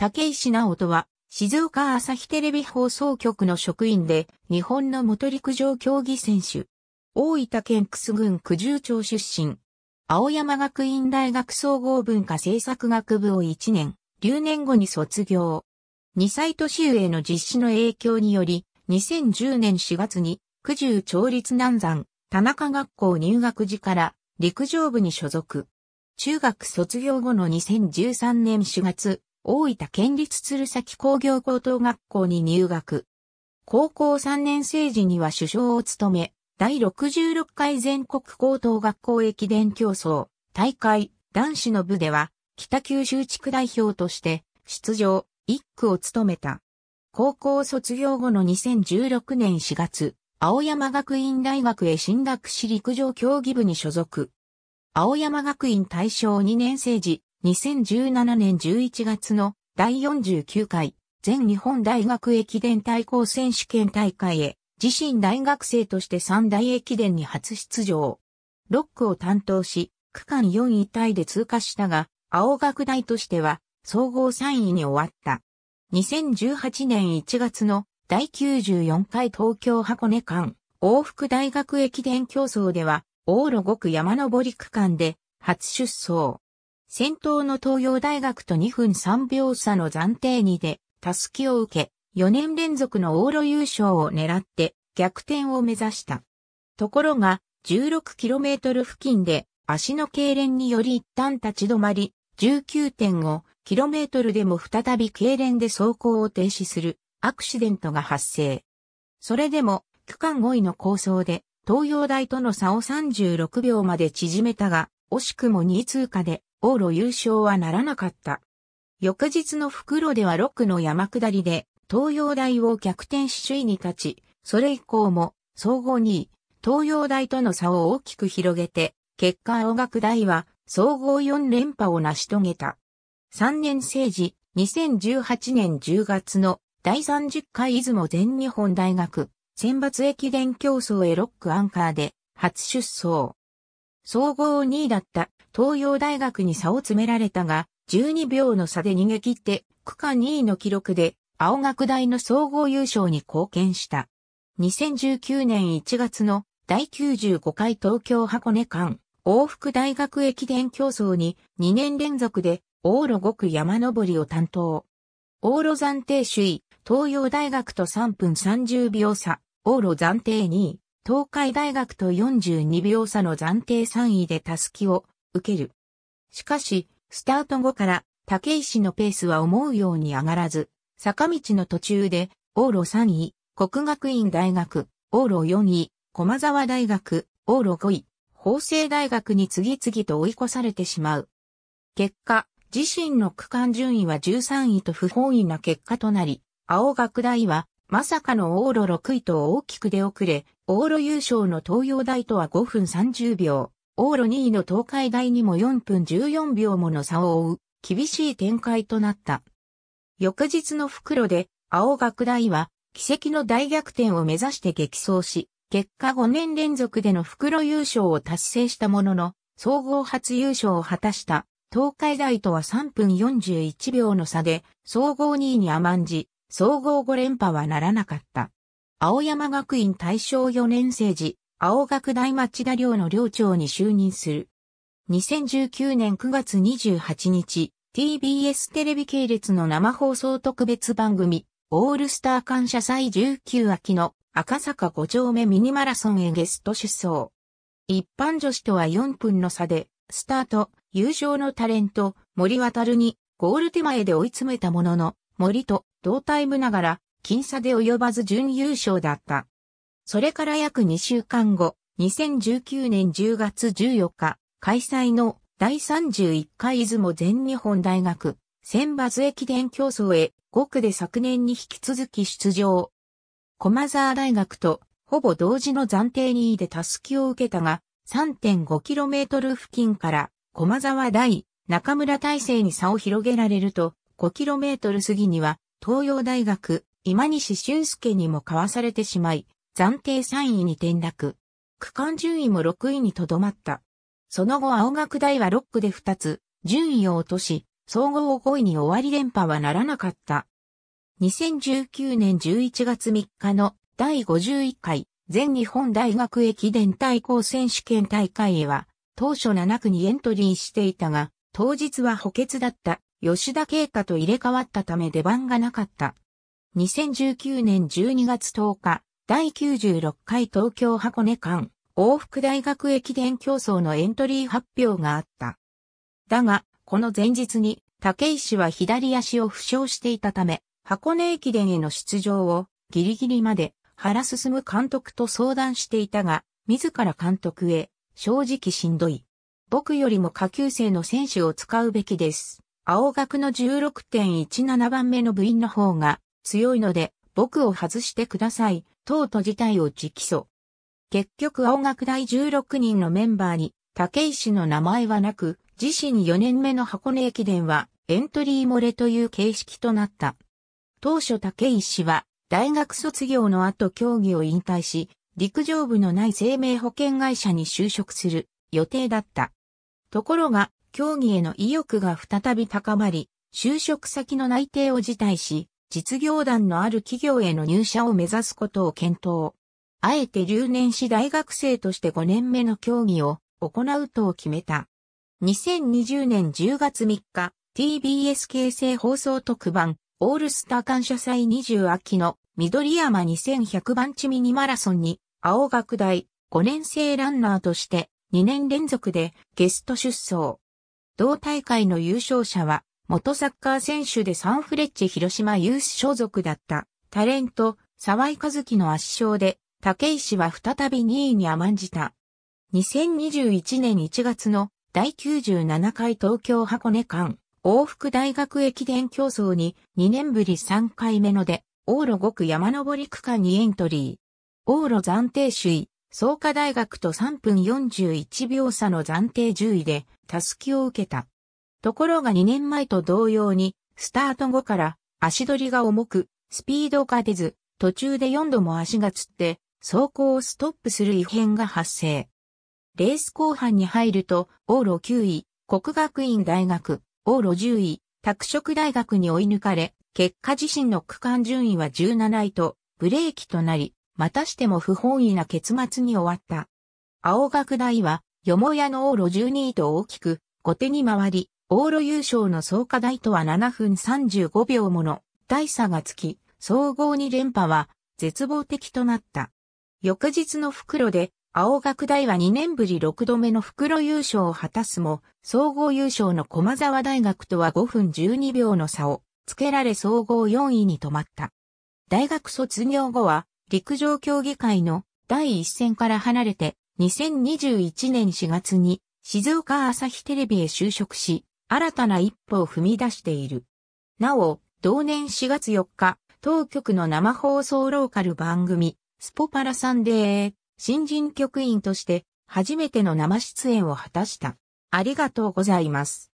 竹石直人は、静岡朝日テレビ放送局の職員で、日本の元陸上競技選手。大分県楠郡九十町出身。青山学院大学総合文化政策学部を1年、留年後に卒業。2歳年上の実施の影響により、2010年4月に、九十町立南山、田中学校入学時から、陸上部に所属。中学卒業後の2013年4月、大分県立鶴崎工業高等学校に入学。高校3年生時には首相を務め、第66回全国高等学校駅伝競争、大会、男子の部では、北九州地区代表として、出場、一区を務めた。高校卒業後の2016年4月、青山学院大学へ進学し陸上競技部に所属。青山学院大正2年生時、2017年11月の第49回全日本大学駅伝対抗選手権大会へ自身大学生として三大駅伝に初出場。6区を担当し、区間4位タイで通過したが、青学大としては総合3位に終わった。2018年1月の第94回東京箱根間往復大学駅伝競争では、往路5区山登り区間で初出走。先頭の東洋大学と2分3秒差の暫定2で、たすきを受け、4年連続の往路優勝を狙って逆転を目指した。ところが、16km 付近で足の痙攣により一旦立ち止まり、19.5km でも再び痙攣で走行を停止するアクシデントが発生。それでも、区間5位の構想で、東洋大との差を36秒まで縮めたが、惜しくも2位通過で往路優勝はならなかった。翌日の袋では6区の山下りで、東洋大を逆転し首位に立ち、それ以降も、総合2位、東洋大との差を大きく広げて、結果青学大は、総合4連覇を成し遂げた。3年生時、2018年10月の第30回出雲全日本大学選抜駅伝競争へロックアンカーで初出走。総合2位だった東洋大学に差を詰められたが、12秒の差で逃げ切って、区間2位の記録で、青学大の総合優勝に貢献した。2019年1月の第95回東京箱根間往復大学駅伝競争に2年連続で往路5区山登りを担当。往路暫定首位、東洋大学と3分30秒差、往路暫定2位、東海大学と42秒差の暫定3位でキを受ける。しかし、スタート後から竹石のペースは思うように上がらず、坂道の途中で、往路3位、国学院大学、往路4位、駒沢大学、往路5位、法政大学に次々と追い越されてしまう。結果、自身の区間順位は13位と不本意な結果となり、青学大はまさかの往路6位と大きく出遅れ、往路優勝の東洋大とは5分30秒、往路2位の東海大にも4分14秒もの差を追う、厳しい展開となった。翌日の袋で、青学大は、奇跡の大逆転を目指して激走し、結果5年連続での袋優勝を達成したものの、総合初優勝を果たした、東海大とは3分41秒の差で、総合2位に甘んじ、総合5連覇はならなかった。青山学院大正4年生時、青学大町田寮の寮長に就任する。2019年9月28日、TBS テレビ系列の生放送特別番組、オールスター感謝祭19秋の赤坂5丁目ミニマラソンへゲスト出走。一般女子とは4分の差で、スタート、優勝のタレント、森渡にゴール手前で追い詰めたものの、森と同タイムながら僅差で及ばず準優勝だった。それから約2週間後、2019年10月14日、開催の第31回出雲全日本大学選抜駅伝競争へ5区で昨年に引き続き出場。駒沢大学とほぼ同時の暫定2位でタスキを受けたが 3.5km 付近から駒沢大中村大成に差を広げられると 5km 過ぎには東洋大学今西俊介にもかわされてしまい、暫定3位に転落。区間順位も6位にとどまった。その後青学大は6区で2つ、順位を落とし、総合を5位に終わり連覇はならなかった。2019年11月3日の第51回全日本大学駅伝対抗選手権大会へは、当初7区にエントリーしていたが、当日は補欠だった吉田啓太と入れ替わったため出番がなかった。2019年12月10日、第96回東京箱根間往復大学駅伝競争のエントリー発表があった。だが、この前日に、竹石は左足を負傷していたため、箱根駅伝への出場をギリギリまで原進監督と相談していたが、自ら監督へ、正直しんどい。僕よりも下級生の選手を使うべきです。青学の16.17番目の部員の方が強いので、僕を外してください、とうと自体を直訴。結局青学大16人のメンバーに、竹石の名前はなく、自身4年目の箱根駅伝は、エントリー漏れという形式となった。当初竹石は、大学卒業の後競技を引退し、陸上部のない生命保険会社に就職する予定だった。ところが、競技への意欲が再び高まり、就職先の内定を辞退し、実業団のある企業への入社を目指すことを検討。あえて留年し大学生として5年目の競技を行うと決めた。2020年10月3日、TBS 形成放送特番、オールスター感謝祭20秋の緑山2100番地ミニマラソンに、青学大5年生ランナーとして2年連続でゲスト出走。同大会の優勝者は元サッカー選手でサンフレッチェ広島ユース所属だったタレント沢井和樹の圧勝で竹石は再び2位に甘んじた。2021年1月の第97回東京箱根間往復大学駅伝競争に2年ぶり3回目ので往路5区山登り区間にエントリー。往路暫定首位、創価大学と3分41秒差の暫定10位で、たすきを受けた。ところが2年前と同様に、スタート後から足取りが重く、スピードが出ず、途中で4度も足がつって、走行をストップする異変が発生。レース後半に入ると、往路9位、国学院大学、往路10位、拓殖大学に追い抜かれ、結果自身の区間順位は17位と、ブレーキとなり、またしても不本意な結末に終わった。青学大は、よもやの往路12位と大きく、後手に回り、往路優勝の総価大とは7分35秒もの大差がつき、総合2連覇は絶望的となった。翌日の袋で、青学大は2年ぶり6度目の袋優勝を果たすも、総合優勝の駒沢大学とは5分12秒の差をつけられ総合4位に止まった。大学卒業後は、陸上競技会の第一線から離れて、2021年4月に静岡朝日テレビへ就職し、新たな一歩を踏み出している。なお、同年4月4日、当局の生放送ローカル番組、スポパラサンデー、新人局員として初めての生出演を果たした。ありがとうございます。